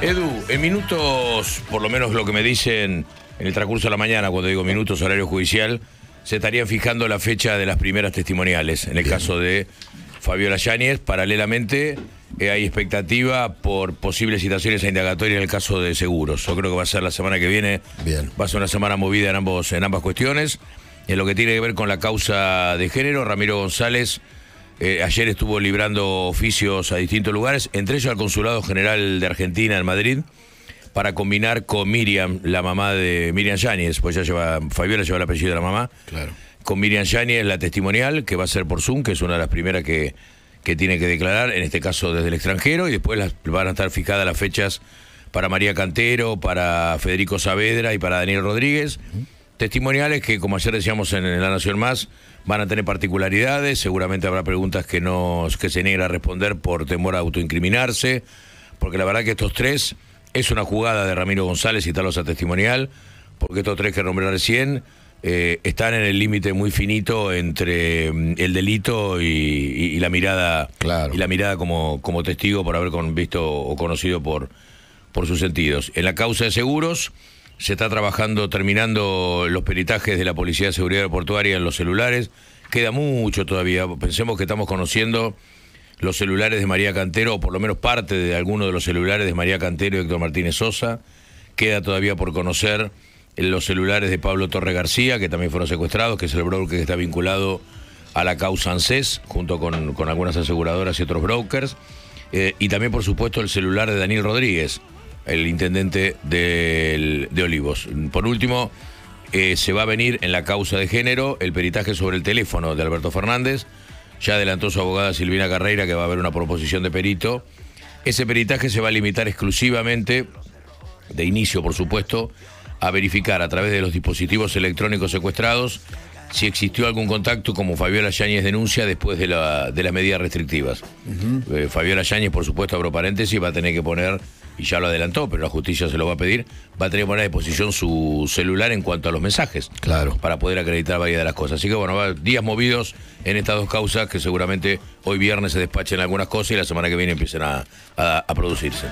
Edu, en minutos, por lo menos lo que me dicen en el transcurso de la mañana, cuando digo minutos, horario judicial, se estaría fijando la fecha de las primeras testimoniales. En el caso de Fabiola Yáñez, paralelamente eh, hay expectativa por posibles citaciones a indagatoria en el caso de seguros. Yo creo que va a ser la semana que viene. Bien. Va a ser una semana movida en, ambos, en ambas cuestiones. En lo que tiene que ver con la causa de género, Ramiro González eh, ayer estuvo librando oficios a distintos lugares, entre ellos al Consulado General de Argentina en Madrid, para combinar con Miriam, la mamá de Miriam Yáñez, pues ya lleva, Fabiola lleva el apellido de la mamá. Claro. Con Miriam Yáñez, la testimonial, que va a ser por Zoom, que es una de las primeras que, que tiene que declarar, en este caso desde el extranjero, y después las, van a estar fijadas las fechas para María Cantero, para Federico Saavedra y para Daniel Rodríguez. Testimoniales que, como ayer decíamos en, La Nación Más, van a tener particularidades, seguramente habrá preguntas que, no, que se niegan a responder por temor a autoincriminarse, porque la verdad que estos tres es una jugada de Ramiro González y Talosa Testimonial, porque estos tres que nombré recién eh, están en el límite muy finito entre mm, el delito y, la mirada y la mirada como, como testigo por haber visto o conocido por, por sus sentidos. En la causa de seguros se está trabajando, terminando los peritajes de la Policía de Seguridad Portuaria en los celulares. Queda mucho todavía. Pensemos que estamos conociendo los celulares de María Cantero, o por lo menos parte de alguno de los celulares de María Cantero y Héctor Martínez Sosa. Queda todavía por conocer los celulares de Pablo Torre García, que también fueron secuestrados, que es el broker que está vinculado a la causa ANSES, junto con, con algunas aseguradoras y otros brokers. Eh, y también, por supuesto, el celular de Daniel Rodríguez, el intendente de, Olivos. Por último, eh, se va a venir en la causa de género el peritaje sobre el teléfono de Alberto Fernández. Ya adelantó su abogada Silvina Carreira que va a haber una proposición de perito. Ese peritaje se va a limitar exclusivamente, de inicio por supuesto, a verificar a través de los dispositivos electrónicos secuestrados si existió algún contacto, como Fabiola Yáñez denuncia, después de, la, de las medidas restrictivas. Eh, Fabiola Yáñez, por supuesto, abro paréntesis, va a tener que poner y ya lo adelantó, pero la justicia se lo va a pedir, va a tener que poner a disposición su celular en cuanto a los mensajes. Claro. Para poder acreditar varias de las cosas. Así que bueno, va días movidos en estas dos causas que seguramente hoy viernes se despachen algunas cosas y la semana que viene empiecen a, producirse.